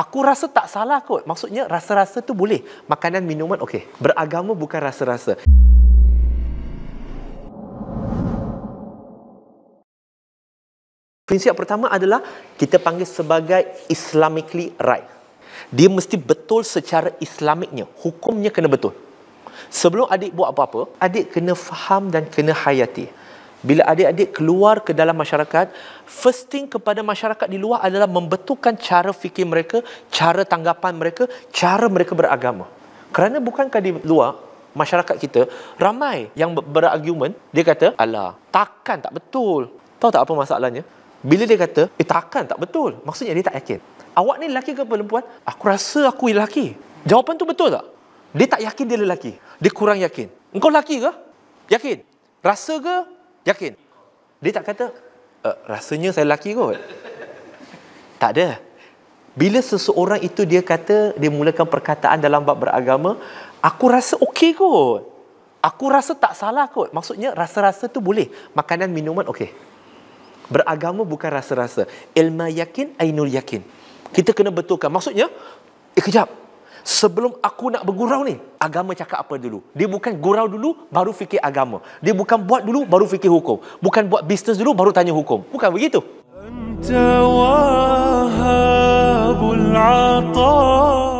Aku rasa tak salah kot. Maksudnya rasa-rasa tu boleh. Makanan, minuman, okey. Beragama bukan rasa-rasa. Prinsip pertama adalah kita panggil sebagai islamically right. Dia mesti betul secara islamiknya. Hukumnya kena betul. Sebelum adik buat apa-apa, adik kena faham dan kena hayati. Bila adik-adik keluar ke dalam masyarakat, first thing kepada masyarakat di luar adalah membetulkan cara fikir mereka, cara tanggapan mereka, cara mereka beragama. Kerana bukankah di luar masyarakat kita ramai yang berargumen, dia kata, "Alah, takkan tak betul." Tahu tak apa masalahnya? Bila dia kata, "Eh, takkan tak betul." Maksudnya dia tak yakin. Awak ni lelaki ke perempuan? Aku rasa aku lelaki. Jawapan tu betul tak? Dia tak yakin dia lelaki. Dia kurang yakin. Engkau lelaki ke? Yakin? Rasa ke? Yakin? Dia tak kata, uh, rasanya saya lelaki kot. tak ada. Bila seseorang itu dia kata, dia mulakan perkataan dalam bab beragama, aku rasa okey kot. Aku rasa tak salah kot. Maksudnya rasa-rasa tu boleh. Makanan, minuman, okey. Beragama bukan rasa-rasa. Ilma yakin, ainul yakin. Kita kena betulkan. Maksudnya, eh kejap, sebelum aku nak bergurau ni, agama cakap apa dulu? Dia bukan gurau dulu, baru fikir agama. Dia bukan buat dulu, baru fikir hukum. Bukan buat bisnes dulu, baru tanya hukum. Bukan begitu. Anta wahabul atar